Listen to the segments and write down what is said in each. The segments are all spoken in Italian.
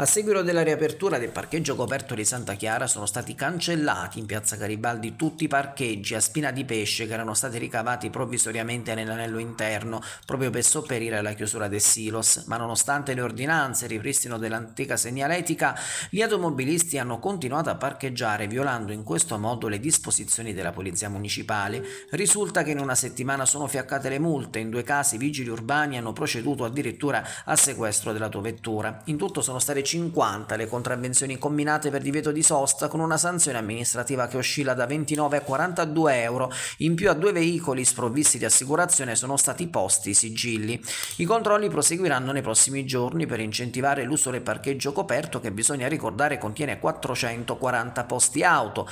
A seguito della riapertura del parcheggio coperto di Santa Chiara sono stati cancellati in piazza Garibaldi tutti i parcheggi a spina di pesce che erano stati ricavati provvisoriamente nell'anello interno proprio per sopperire alla chiusura del silos, ma nonostante le ordinanze e ripristino dell'antica segnaletica, gli automobilisti hanno continuato a parcheggiare violando in questo modo le disposizioni della polizia municipale. Risulta che in una settimana sono fiaccate le multe, in due casi i vigili urbani hanno proceduto addirittura al sequestro dell'autovettura. In tutto sono stati 50 le contravvenzioni combinate per divieto di sosta con una sanzione amministrativa che oscilla da 29 a 42 euro. In più a due veicoli sprovvisti di assicurazione sono stati posti i sigilli. I controlli proseguiranno nei prossimi giorni per incentivare l'uso del parcheggio coperto che bisogna ricordare contiene 440 posti auto,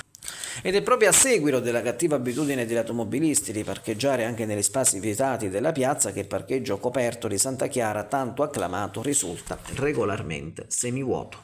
ed è proprio a seguito della cattiva abitudine degli automobilisti di parcheggiare anche negli spazi vietati della piazza che il parcheggio coperto di Santa Chiara tanto acclamato risulta regolarmente semivuoto.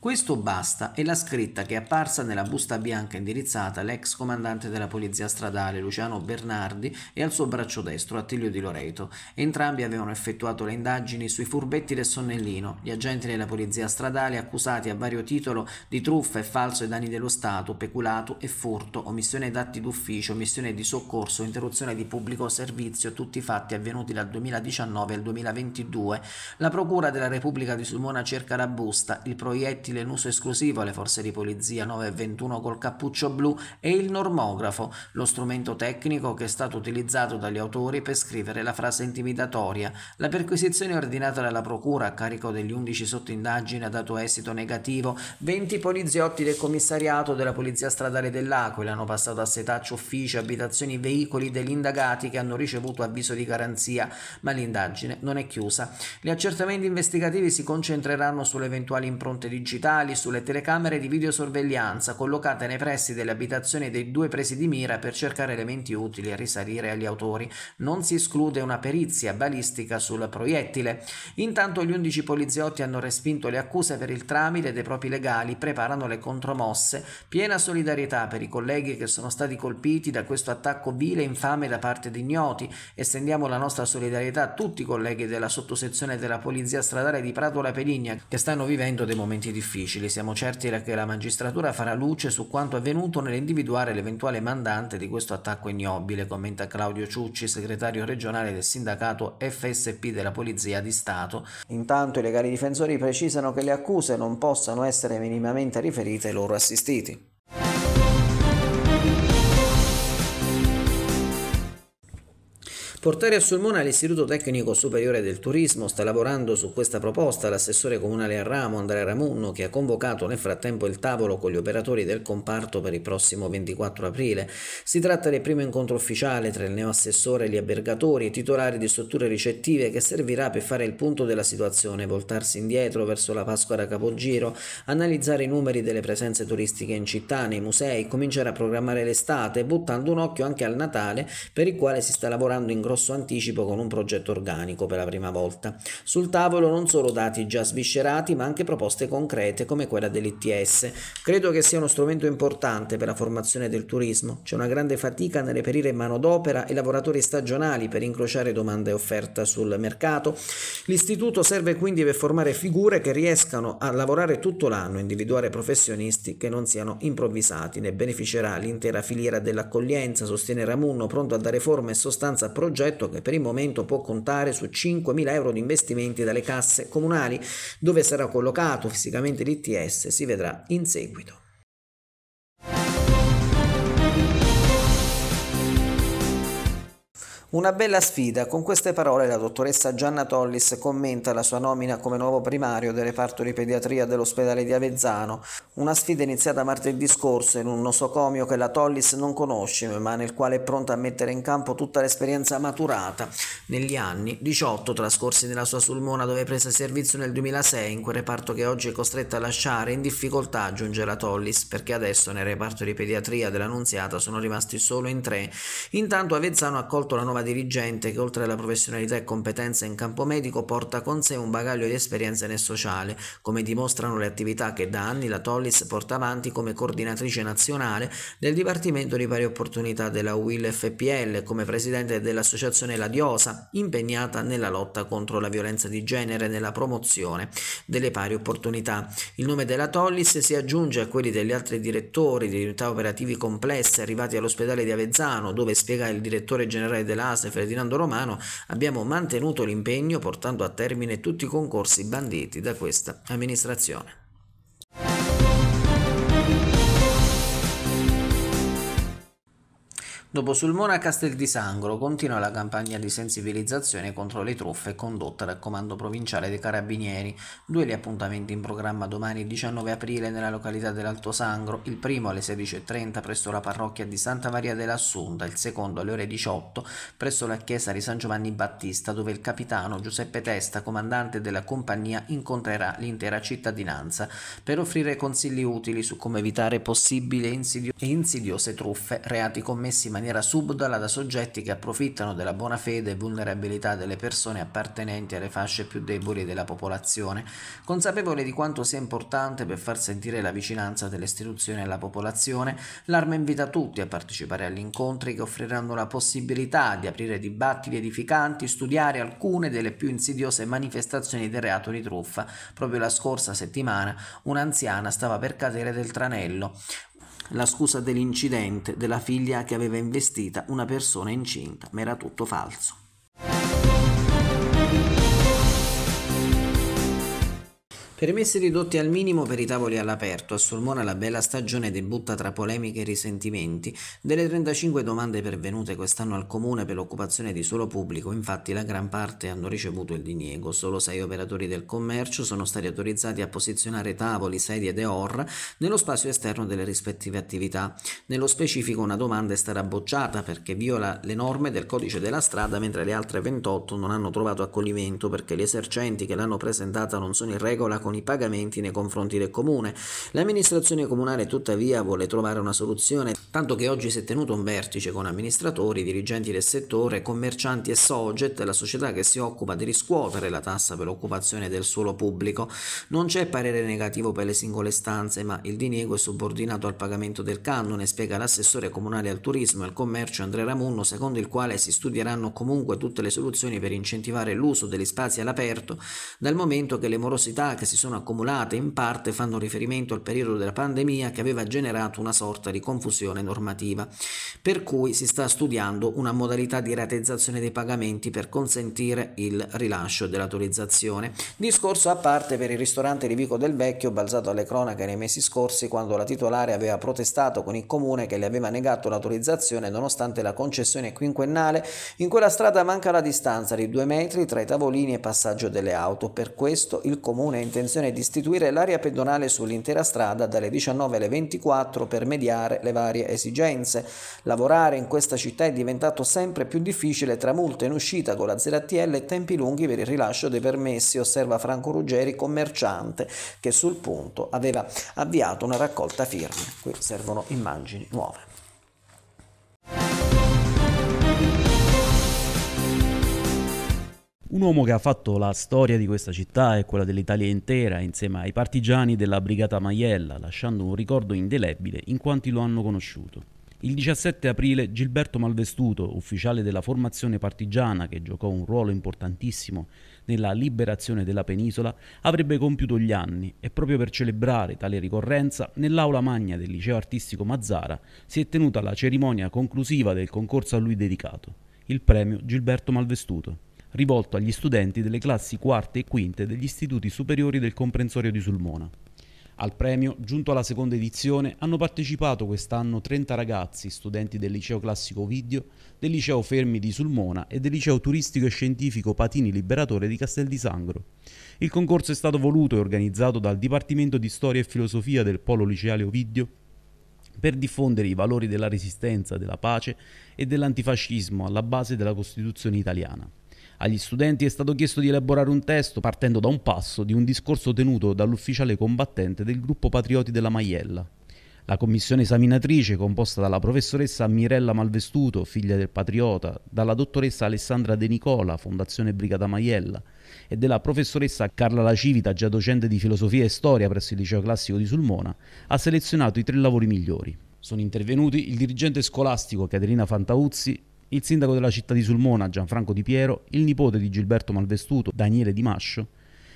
Questo basta è la scritta che è apparsa nella busta bianca indirizzata all'ex comandante della polizia stradale Luciano Bernardi e al suo braccio destro Attilio Di Loreto. Entrambi avevano effettuato le indagini sui furbetti del Sonnellino, gli agenti della polizia stradale accusati a vario titolo di truffa e falso ai danni dello Stato, peculato e furto, omissione d'atti d'ufficio, omissione di soccorso, interruzione di pubblico servizio, tutti i fatti avvenuti dal 2019 al 2022. La Procura della Repubblica di Sulmona cerca la busta, il proiettile utile in uso esclusivo alle forze di polizia 921 col cappuccio blu e il normografo, lo strumento tecnico che è stato utilizzato dagli autori per scrivere la frase intimidatoria. La perquisizione ordinata dalla procura a carico degli 11 sottoindagini ha dato esito negativo. 20 poliziotti del commissariato della Polizia Stradale dell'Aquila hanno passato a setaccio uffici, abitazioni veicoli degli indagati che hanno ricevuto avviso di garanzia, ma l'indagine non è chiusa. Gli accertamenti investigativi si concentreranno sulle eventuali impronte digitali digitali sulle telecamere di videosorveglianza collocate nei pressi delle abitazioni dei due presi di mira per cercare elementi utili a risalire agli autori. Non si esclude una perizia balistica sul proiettile. Intanto gli 11 poliziotti hanno respinto le accuse per il tramite dei propri legali, preparano le contromosse. Piena solidarietà per i colleghi che sono stati colpiti da questo attacco vile e infame da parte di ignoti. Estendiamo la nostra solidarietà a tutti i colleghi della sottosezione della Polizia Stradale di Prato La Peligna che stanno vivendo dei momenti difficili difficili. Siamo certi che la magistratura farà luce su quanto avvenuto nell'individuare l'eventuale mandante di questo attacco ignobile, commenta Claudio Ciucci, segretario regionale del sindacato FSP della Polizia di Stato. Intanto i legali difensori precisano che le accuse non possano essere minimamente riferite ai loro assistiti. Portare a Sulmona l'Istituto Tecnico Superiore del Turismo sta lavorando su questa proposta l'assessore comunale a Ramo Andrea Ramunno che ha convocato nel frattempo il tavolo con gli operatori del comparto per il prossimo 24 aprile. Si tratta del primo incontro ufficiale tra il neoassessore e gli albergatori, titolari di strutture ricettive che servirà per fare il punto della situazione, voltarsi indietro verso la Pasqua da Capogiro, analizzare i numeri delle presenze turistiche in città, nei musei, cominciare a programmare l'estate, buttando un occhio anche al Natale per il quale si sta lavorando in grosso grosso anticipo con un progetto organico per la prima volta. Sul tavolo non solo dati già sviscerati, ma anche proposte concrete come quella dell'ITS. Credo che sia uno strumento importante per la formazione del turismo. C'è una grande fatica nel reperire manodopera e lavoratori stagionali per incrociare domanda e offerta sul mercato. L'istituto serve quindi per formare figure che riescano a lavorare tutto l'anno, individuare professionisti che non siano improvvisati. Ne beneficerà l'intera filiera dell'accoglienza, sostiene Ramunno, pronto a dare forma e sostanza a progetti progetto che per il momento può contare su 5.000 euro di investimenti dalle casse comunali, dove sarà collocato fisicamente l'ITS si vedrà in seguito. Una bella sfida, con queste parole la dottoressa Gianna Tollis commenta la sua nomina come nuovo primario del reparto di pediatria dell'ospedale di Avezzano, una sfida iniziata martedì scorso in un nosocomio che la Tollis non conosce ma nel quale è pronta a mettere in campo tutta l'esperienza maturata negli anni 18 trascorsi nella sua Sulmona dove prese servizio nel 2006 in quel reparto che oggi è costretta a lasciare in difficoltà aggiunge la Tollis perché adesso nel reparto di pediatria dell'Annunziata sono rimasti solo in tre. Intanto Avezzano ha accolto la nuova brava dirigente che oltre alla professionalità e competenza in campo medico porta con sé un bagaglio di esperienza nel sociale, come dimostrano le attività che da anni la Tollis porta avanti come coordinatrice nazionale del Dipartimento di Pari Opportunità della UIL FPL, e come presidente dell'associazione La Diosa, impegnata nella lotta contro la violenza di genere e nella promozione delle pari opportunità. Il nome della Tollis si aggiunge a quelli degli altri direttori di unità operativi complesse arrivati all'ospedale di Avezzano, dove spiega il direttore generale della Blas e Ferdinando Romano abbiamo mantenuto l'impegno portando a termine tutti i concorsi banditi da questa amministrazione. Dopo Sulmona a Castel di Sangro continua la campagna di sensibilizzazione contro le truffe condotta dal Comando Provinciale dei Carabinieri. Due gli appuntamenti in programma domani 19 aprile nella località dell'Alto Sangro, il primo alle 16.30 presso la parrocchia di Santa Maria dell'Assunta, il secondo alle ore 18 presso la chiesa di San Giovanni Battista dove il capitano Giuseppe Testa, comandante della compagnia, incontrerà l'intera cittadinanza per offrire consigli utili su come evitare possibili e insidiose truffe, reati commessi manifestamente maniera subdola da soggetti che approfittano della buona fede e vulnerabilità delle persone appartenenti alle fasce più deboli della popolazione, consapevole di quanto sia importante per far sentire la vicinanza delle istituzioni alla popolazione, l'Arma invita tutti a partecipare agli incontri che offriranno la possibilità di aprire dibattiti edificanti, studiare alcune delle più insidiose manifestazioni del reato di truffa. Proprio la scorsa settimana un'anziana stava per cadere del tranello la scusa dell'incidente della figlia che aveva investita una persona incinta, ma era tutto falso. Permessi ridotti al minimo per i tavoli all'aperto, a Sulmona la bella stagione debutta tra polemiche e risentimenti. Delle 35 domande pervenute quest'anno al comune per l'occupazione di suolo pubblico, infatti la gran parte hanno ricevuto il diniego. Solo sei operatori del commercio sono stati autorizzati a posizionare tavoli, sedie ed or nello spazio esterno delle rispettive attività. Nello specifico una domanda è stata bocciata perché viola le norme del codice della strada, mentre le altre 28 non hanno trovato accoglimento perché gli esercenti che l'hanno presentata non sono in regola con con i pagamenti nei confronti del comune. L'amministrazione comunale tuttavia vuole trovare una soluzione, tanto che oggi si è tenuto un vertice con amministratori, dirigenti del settore, commercianti e Soget, la società che si occupa di riscuotere la tassa per l'occupazione del suolo pubblico. Non c'è parere negativo per le singole stanze, ma il diniego è subordinato al pagamento del cannone, spiega l'assessore comunale al turismo e al commercio Andrea Ramunno, secondo il quale si studieranno comunque tutte le soluzioni per incentivare l'uso degli spazi all'aperto, dal momento che le morosità che si sono accumulate in parte fanno riferimento al periodo della pandemia che aveva generato una sorta di confusione normativa, per cui si sta studiando una modalità di ratezzazione dei pagamenti per consentire il rilascio dell'autorizzazione. Discorso a parte per il ristorante di Vico del Vecchio, balzato alle cronache nei mesi scorsi quando la titolare aveva protestato con il comune che le aveva negato l'autorizzazione nonostante la concessione quinquennale, in quella strada manca la distanza di due metri tra i tavolini e passaggio delle auto, per questo il comune è intenzionato intenzione di istituire l'area pedonale sull'intera strada dalle 19 alle 24 per mediare le varie esigenze. Lavorare in questa città è diventato sempre più difficile tra multe in uscita con la ZTL e tempi lunghi per il rilascio dei permessi, osserva Franco Ruggeri, commerciante, che sul punto aveva avviato una raccolta firme. Qui servono immagini nuove. Un uomo che ha fatto la storia di questa città e quella dell'Italia intera insieme ai partigiani della Brigata Maiella, lasciando un ricordo indelebile in quanti lo hanno conosciuto. Il 17 aprile Gilberto Malvestuto, ufficiale della formazione partigiana che giocò un ruolo importantissimo nella liberazione della penisola, avrebbe compiuto gli anni e proprio per celebrare tale ricorrenza, nell'aula magna del liceo artistico Mazzara si è tenuta la cerimonia conclusiva del concorso a lui dedicato, il premio Gilberto Malvestuto rivolto agli studenti delle classi quarte e quinte degli istituti superiori del comprensorio di Sulmona. Al premio, giunto alla seconda edizione, hanno partecipato quest'anno 30 ragazzi, studenti del liceo classico Ovidio, del liceo Fermi di Sulmona e del liceo turistico e scientifico Patini Liberatore di Castel di Sangro. Il concorso è stato voluto e organizzato dal Dipartimento di Storia e Filosofia del Polo Liceale Ovidio per diffondere i valori della resistenza, della pace e dell'antifascismo alla base della Costituzione italiana. Agli studenti è stato chiesto di elaborare un testo partendo da un passo di un discorso tenuto dall'ufficiale combattente del gruppo Patrioti della Maiella. La commissione esaminatrice, composta dalla professoressa Mirella Malvestuto, figlia del patriota, dalla dottoressa Alessandra De Nicola, Fondazione Brigata Maiella, e della professoressa Carla Lacivita, già docente di filosofia e storia presso il liceo classico di Sulmona, ha selezionato i tre lavori migliori. Sono intervenuti il dirigente scolastico Caterina Fantauzzi, il sindaco della città di Sulmona Gianfranco Di Piero, il nipote di Gilberto Malvestuto Daniele Di Mascio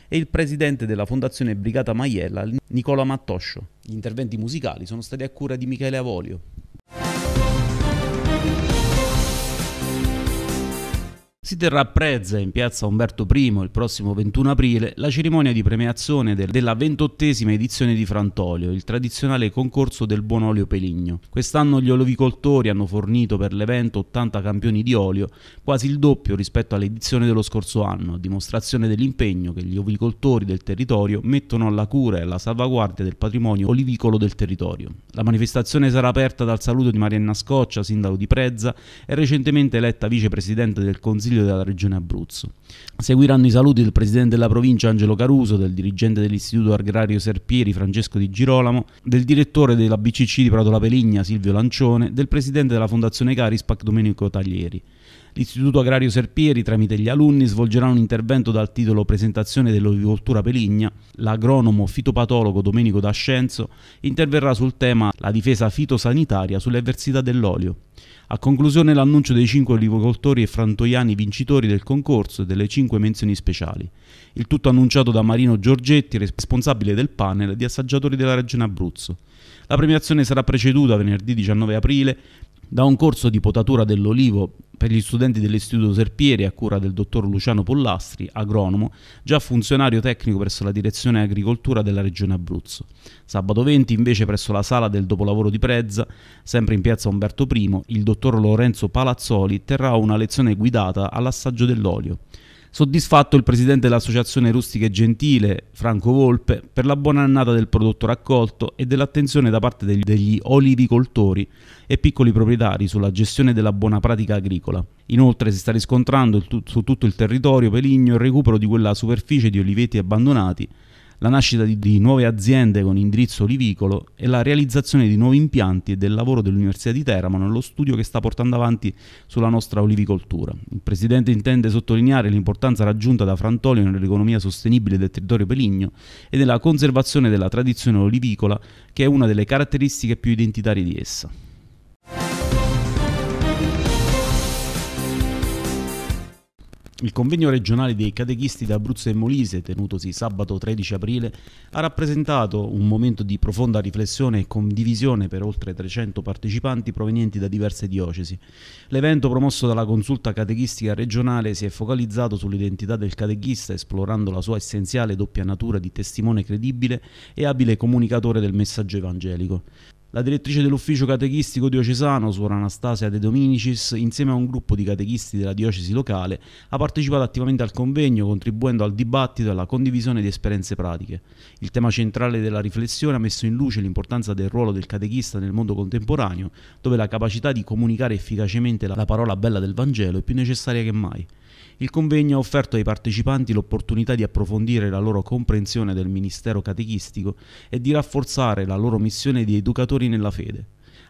e il presidente della fondazione Brigata Maiella Nicola Mattoscio. Gli interventi musicali sono stati a cura di Michele Avolio. Si terrà a Prezza, in piazza Umberto I, il prossimo 21 aprile, la cerimonia di premiazione della ventottesima edizione di Frantolio, il tradizionale concorso del buon olio peligno. Quest'anno gli olivicoltori hanno fornito per l'evento 80 campioni di olio, quasi il doppio rispetto all'edizione dello scorso anno, a dimostrazione dell'impegno che gli olivicoltori del territorio mettono alla cura e alla salvaguardia del patrimonio olivicolo del territorio. La manifestazione sarà aperta dal saluto di Marianna Scoccia, sindaco di Prezza, e recentemente eletta vicepresidente del Consiglio domicilio della regione Abruzzo. Seguiranno i saluti del presidente della provincia Angelo Caruso, del dirigente dell'istituto agrario Serpieri Francesco Di Girolamo, del direttore della BCC di Prato La Peligna Silvio Lancione, del presidente della fondazione Caris Pac Domenico Taglieri. L'Istituto Agrario Serpieri, tramite gli alunni, svolgerà un intervento dal titolo Presentazione dell'ovicoltura peligna. L'agronomo fitopatologo Domenico D'Ascenzo interverrà sul tema La difesa fitosanitaria sulle avversità dell'olio. A conclusione l'annuncio dei cinque olivocoltori e frantoiani vincitori del concorso e delle cinque menzioni speciali. Il tutto annunciato da Marino Giorgetti, responsabile del panel di assaggiatori della Regione Abruzzo. La premiazione sarà preceduta venerdì 19 aprile da un corso di potatura dell'olivo per gli studenti dell'Istituto Serpieri a cura del dottor Luciano Pollastri, agronomo, già funzionario tecnico presso la Direzione Agricoltura della Regione Abruzzo. Sabato 20 invece presso la sala del dopolavoro di Prezza, sempre in piazza Umberto I, il dottor Lorenzo Palazzoli terrà una lezione guidata all'assaggio dell'olio. Soddisfatto il presidente dell'Associazione Rustica e Gentile, Franco Volpe, per la buona annata del prodotto raccolto e dell'attenzione da parte degli, degli oliricoltori e piccoli proprietari sulla gestione della buona pratica agricola. Inoltre si sta riscontrando tu, su tutto il territorio peligno il recupero di quella superficie di oliveti abbandonati la nascita di, di, nuove aziende con indirizzo olivicolo e la realizzazione di nuovi impianti e del lavoro dell'Università di Teramo nello studio che sta portando avanti sulla nostra olivicoltura. Il Presidente intende sottolineare l'importanza raggiunta da Frantolio nell'economia sostenibile del territorio peligno e della conservazione della tradizione olivicola che è una delle caratteristiche più identitarie di essa. Il convegno regionale dei catechisti d'Abruzzo e Molise, tenutosi sabato 13 aprile, ha rappresentato un momento di profonda riflessione e condivisione per oltre 300 partecipanti provenienti da diverse diocesi. L'evento promosso dalla consulta catechistica regionale si è focalizzato sull'identità del catechista, esplorando la sua essenziale doppia natura di testimone credibile e abile comunicatore del messaggio evangelico. La direttrice dell'ufficio catechistico diocesano, suora Anastasia De Dominicis, insieme a un gruppo di catechisti della diocesi locale, ha partecipato attivamente al convegno, contribuendo al dibattito e alla condivisione di esperienze pratiche. Il tema centrale della riflessione ha messo in luce l'importanza del ruolo del catechista nel mondo contemporaneo, dove la capacità di comunicare efficacemente la parola bella del Vangelo è più necessaria che mai. Il convegno ha offerto ai partecipanti l'opportunità di approfondire la loro comprensione del ministero catechistico e di rafforzare la loro missione di educatori nella fede.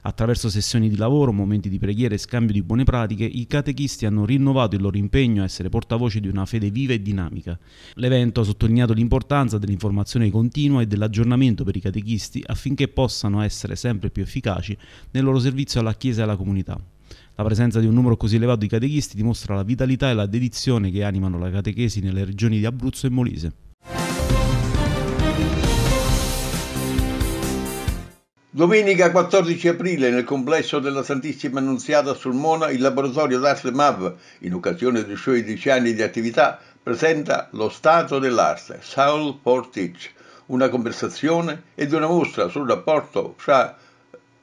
Attraverso sessioni di lavoro, momenti di preghiera e scambio di buone pratiche, i catechisti hanno rinnovato il loro impegno a essere portavoce di una fede viva e dinamica. L'evento ha sottolineato l'importanza dell'informazione continua e dell'aggiornamento per i catechisti affinché possano essere sempre più efficaci nel loro servizio alla Chiesa e alla comunità. La presenza di un numero così elevato di catechisti dimostra la vitalità e la dedizione che animano la catechesi nelle regioni di Abruzzo e Molise. Domenica 14 aprile nel complesso della Santissima Annunziata a Sulmona il laboratorio d'arte MAV, in occasione dei suoi dieci anni di attività, presenta Lo Stato dell'Arte, Saul Portich, una conversazione ed una mostra sul rapporto fra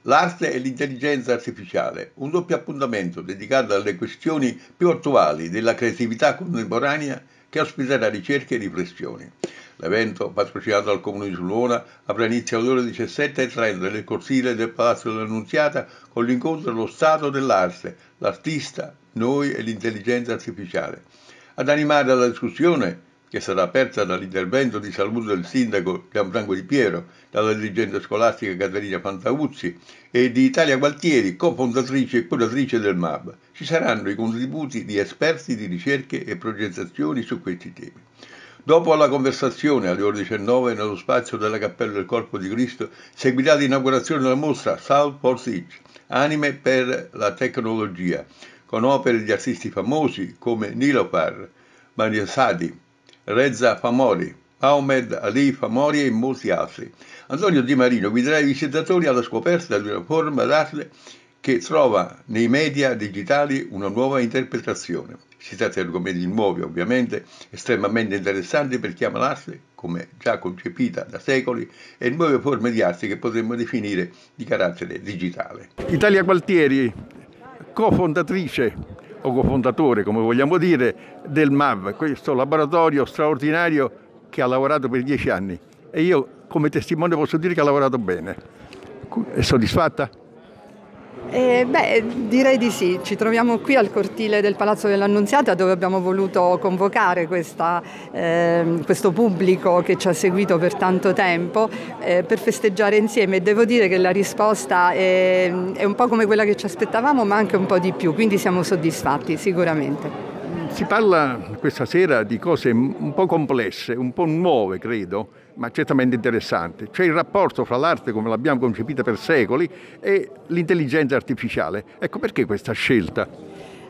L'arte e l'intelligenza artificiale, un doppio appuntamento dedicato alle questioni più attuali della creatività contemporanea che ospiterà ricerche e riflessioni. L'evento, patrocinato dal Comune di Sulona, avrà inizio alle ore 17.30 nel cortile del Palazzo dell'Annunziata con l'incontro Lo Stato dell'Arte, l'artista, noi e l'intelligenza artificiale. Ad animare la discussione che sarà aperta dall'intervento di saluto del sindaco Gianfranco Di Piero, dalla dirigente scolastica Caterina Fantauzzi e di Italia Gualtieri, cofondatrice e curatrice del MAB. Ci saranno i contributi di esperti di ricerche e progettazioni su questi temi. Dopo la conversazione alle ore 19 nello spazio della Cappella del Corpo di Cristo seguirà l'inaugurazione della mostra South Portage, anime per la tecnologia, con opere di artisti famosi come Nilo Parr, Maria Sadi, Reza Famori, Ahmed Ali Famori e molti altri. Antonio Di Marino guiderà i visitatori alla scoperta di una forma d'arte che trova nei media digitali una nuova interpretazione. Si tratta di argomenti nuovi, ovviamente, estremamente interessanti per chi ama l'arte, come già concepita da secoli, e nuove forme di arte che potremmo definire di carattere digitale. Italia Gualtieri, cofondatrice o cofondatore, come vogliamo dire, del MAV, questo laboratorio straordinario che ha lavorato per dieci anni. E io come testimone posso dire che ha lavorato bene. È soddisfatta? Eh, beh, direi di sì, ci troviamo qui al cortile del Palazzo dell'Annunziata dove abbiamo voluto convocare questa, eh, questo pubblico che ci ha seguito per tanto tempo eh, per festeggiare insieme devo dire che la risposta è, è un po' come quella che ci aspettavamo ma anche un po' di più, quindi siamo soddisfatti sicuramente. Si parla questa sera di cose un po' complesse, un po' nuove credo, ma certamente interessante. C'è il rapporto fra l'arte come l'abbiamo concepita per secoli e l'intelligenza artificiale. Ecco perché questa scelta?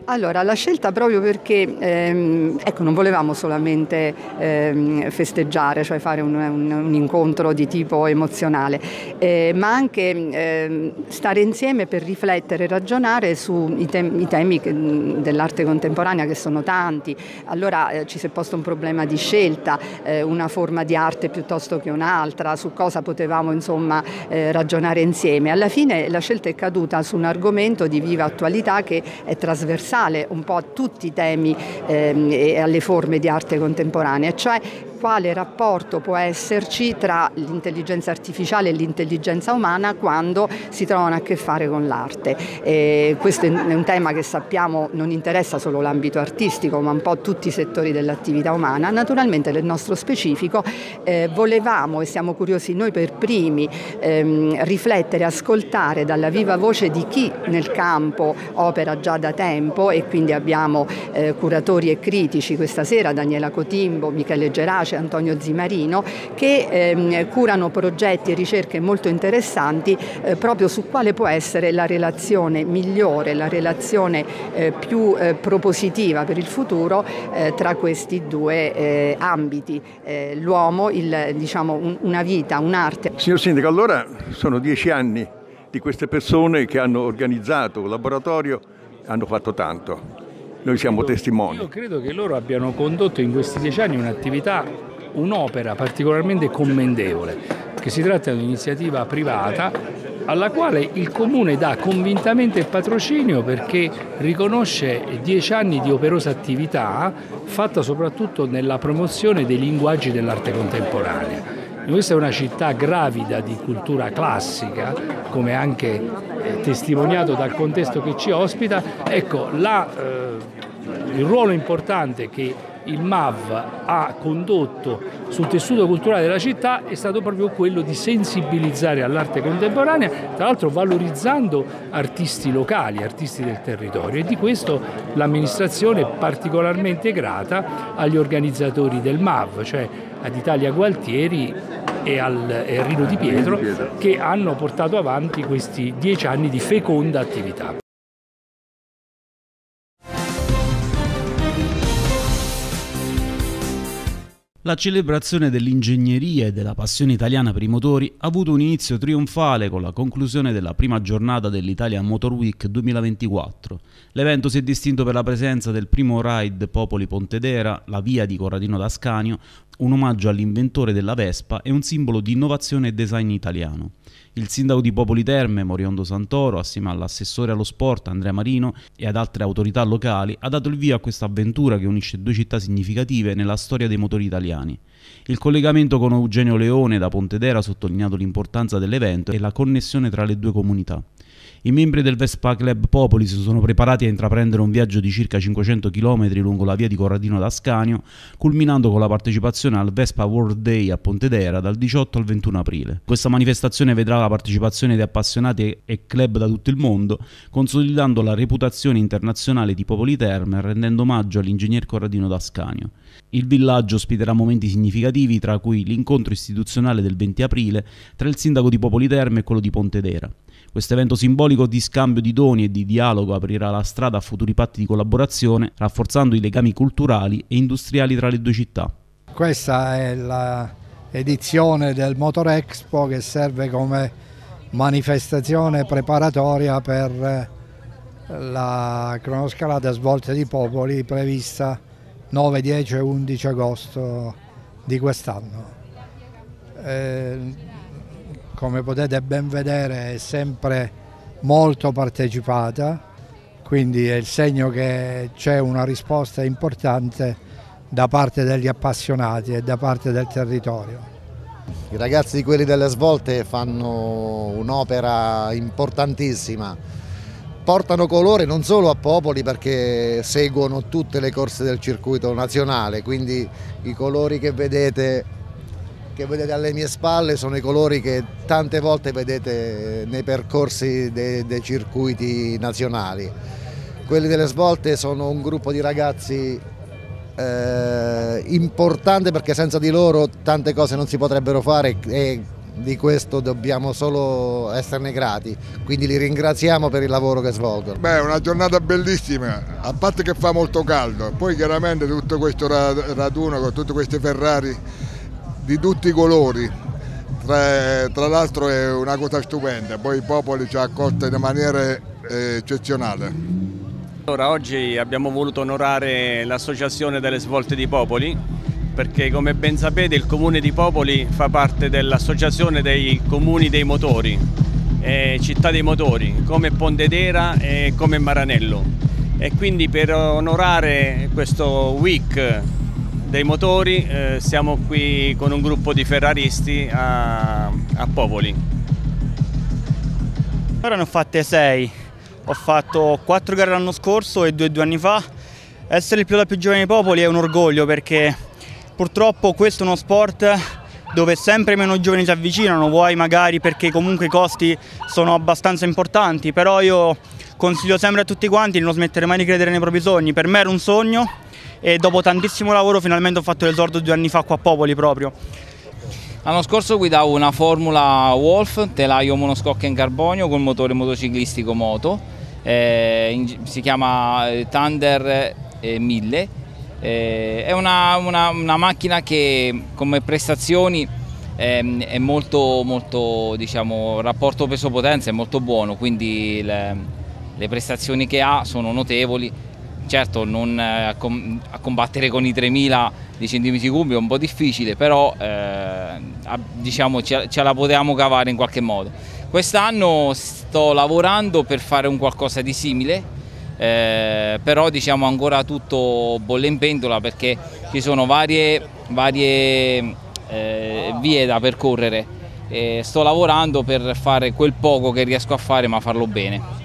Allora, la scelta proprio perché ehm, ecco, non volevamo solamente ehm, festeggiare, cioè fare un, un, un, incontro di tipo emozionale, eh, ma anche ehm, stare insieme per riflettere e ragionare sui tem- temi che, dell'arte contemporanea che sono tanti. Allora eh, ci si è posto un problema di scelta, eh, una forma di arte piuttosto che un'altra, su cosa potevamo insomma, eh, ragionare insieme. Alla fine la scelta è caduta su un argomento di viva attualità che è trasversale risale un po' a tutti i temi ehm, e alle forme di arte contemporanea, cioè quale rapporto può esserci tra l'intelligenza artificiale e l'intelligenza umana quando si trovano a che fare con l'arte. E questo è un tema che sappiamo non interessa solo l'ambito artistico, ma un po' tutti i settori dell'attività umana. Naturalmente nel nostro specifico eh, volevamo e siamo curiosi noi per primi ehm, riflettere, ascoltare dalla viva voce di chi nel campo opera già da tempo tempo e quindi abbiamo eh, curatori e critici questa sera, Daniela Cotimbo, Michele Gerace, Antonio Zimarino, che ehm, curano progetti e ricerche molto interessanti eh, proprio su quale può essere la relazione migliore, la relazione eh, più eh, propositiva per il futuro eh, tra questi due eh, ambiti, l'uomo, il, diciamo, un, una vita, un'arte. Signor Sindaco, allora sono dieci anni di queste persone che hanno organizzato un laboratorio hanno fatto tanto. Noi siamo testimoni. Io credo che loro abbiano condotto in questi dieci anni un'attività, un'opera particolarmente commendevole, che si tratta di un'iniziativa privata alla quale il Comune dà convintamente patrocinio perché riconosce dieci anni di operosa attività fatta soprattutto nella promozione dei linguaggi dell'arte contemporanea. Questa è una città gravida di cultura classica, come anche testimoniato dal contesto che ci ospita, ecco, la, eh, il ruolo importante che il MAV ha condotto sul tessuto culturale della città è stato proprio quello di sensibilizzare all'arte contemporanea, tra l'altro valorizzando artisti locali, artisti del territorio e di questo l'amministrazione è particolarmente grata agli organizzatori del MAV, cioè ad Italia Gualtieri e al e Rino Di Pietro che hanno portato avanti questi dieci anni di feconda attività. La celebrazione dell'ingegneria e della passione italiana per i motori ha avuto un inizio trionfale con la conclusione della prima giornata dell'Italia Motor Week 2024. L'evento si è distinto per la presenza del primo ride Popoli Pontedera, la via di Corradino d'Ascanio, un omaggio all'inventore della Vespa e un simbolo di innovazione e design italiano. Il sindaco di Popoli Terme, Moriondo Santoro, assieme all'assessore allo sport Andrea Marino e ad altre autorità locali, ha dato il via a questa avventura che unisce due città significative nella storia dei motori italiani. Il collegamento con Eugenio Leone da Pontedera ha sottolineato l'importanza dell'evento e la connessione tra le due comunità. I membri del Vespa Club Popoli si sono preparati a intraprendere un viaggio di circa 500 km lungo la via di Corradino d'Ascanio, culminando con la partecipazione al Vespa World Day a Pontedera dal 18 al 21 aprile. Questa manifestazione vedrà la partecipazione di appassionati e club da tutto il mondo, consolidando la reputazione internazionale di Popoli Terme e rendendo omaggio all'ingegner Corradino d'Ascanio. Il villaggio ospiterà momenti significativi, tra cui l'incontro istituzionale del 20 aprile tra il sindaco di Popoli Terme e quello di Pontedera. Questo evento simbolico di scambio di doni e di dialogo aprirà la strada a futuri patti di collaborazione, rafforzando i legami culturali e industriali tra le due città. Questa è l'edizione del Motor Expo che serve come manifestazione preparatoria per eh, la cronoscalata Svolta di Popoli prevista 9, 10 e 11 agosto di quest'anno. Eh, come potete ben vedere è sempre molto partecipata, quindi è il segno che c'è una risposta importante da parte degli appassionati e da parte del territorio. I ragazzi di quelli delle svolte fanno un'opera importantissima, portano colore non solo a Popoli perché seguono tutte le corse del circuito nazionale, quindi i colori che vedete che vedete alle mie spalle sono i colori che tante volte vedete nei percorsi dei, dei circuiti nazionali. Quelli delle svolte sono un gruppo di ragazzi eh, importante perché senza di loro tante cose non si potrebbero fare e di questo dobbiamo solo esserne grati, quindi li ringraziamo per il lavoro che svolgono. Beh, è una giornata bellissima, a parte che fa molto caldo, poi chiaramente tutto questo raduno con tutte queste Ferrari di tutti i colori. Tra, tra l'altro è una cosa stupenda, poi i popoli ci ha accolto in maniera eh, eccezionale. Allora, oggi abbiamo voluto onorare l'Associazione delle Svolte di Popoli perché come ben sapete il Comune di Popoli fa parte dell'Associazione dei Comuni dei Motori, eh, Città dei Motori, come Pontedera e come Maranello. E quindi per onorare questo week dei motori, eh, siamo qui con un gruppo di ferraristi a, a Popoli. Ora ne ho fatte 6, ho fatto 4 gare l'anno scorso e 2 due anni fa. Essere il pilota più giovane di Popoli è un orgoglio perché purtroppo questo è uno sport dove sempre meno giovani si avvicinano, vuoi magari perché comunque i costi sono abbastanza importanti, però io consiglio sempre a tutti quanti di non smettere mai di credere nei propri sogni, per me era un sogno e dopo tantissimo lavoro finalmente ho fatto l'esordio due anni fa qua a Popoli proprio. L'anno scorso guidavo una Formula Wolf, telaio monoscocca in carbonio con motore motociclistico moto, eh, in, si chiama eh, Thunder eh, 1000, eh, è una, una, una, macchina che come prestazioni ehm, è molto, molto diciamo, rapporto peso-potenza è molto buono, quindi le, le prestazioni che ha sono notevoli certo non, eh, a, combattere con i 3000 di centimetri cubi è un po' difficile, però eh, diciamo ce, ce la potevamo cavare in qualche modo. Quest'anno sto lavorando per fare un qualcosa di simile, eh, però diciamo ancora tutto bolle in pentola perché ci sono varie, varie eh, vie da percorrere. Eh, sto lavorando per fare quel poco che riesco a fare ma farlo bene.